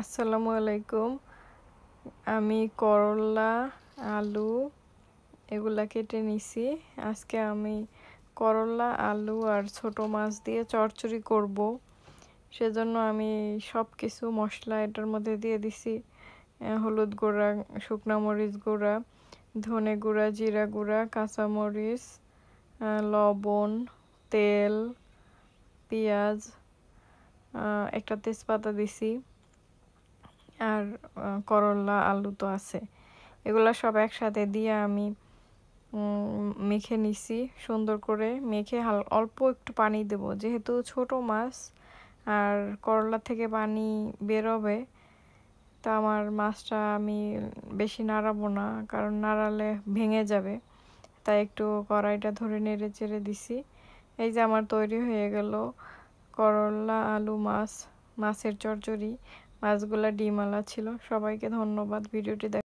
আসসালামু আলাইকুম আমি করলা আলু এগুলা কেটে নিছি আজকে আমি করলা আলু আর ছোট মাছ দিয়ে চড়চড়ি করব সেজন্য আমি সব কিছু মশলা এটার মধ্যে দিয়ে দিছি হলুদ গুঁড়া শুকনা মরিচ গুঁড়া ধনে গুঁড়া জিরা গুঁড়া কাঁচামরিচ লবণ তেল পেঁয়াজ একটা তেজপাতা দিছি আর করলা আলু তো আছে এগুলো সব একসাথে দিয়ে আমি মেখে নিছি সুন্দর করে মেখে হাল অল্প একটু পানি দেব যেহেতু ছোট মাছ আর করলা থেকে পানি বেরোবে তা আমার মাছটা আমি বেশি নাড়াবো না কারণ নাড়ালে ভেঙে যাবে তাই একটু কড়াইটা ধরে নেড়ে চেড়ে দিছি এই যে আমার তৈরি হয়ে গেল করলা আলু মাছ মাছের চরচড়ি মাছগুলা ডিমালা ছিল সবাইকে ধন্যবাদ ভিডিওটি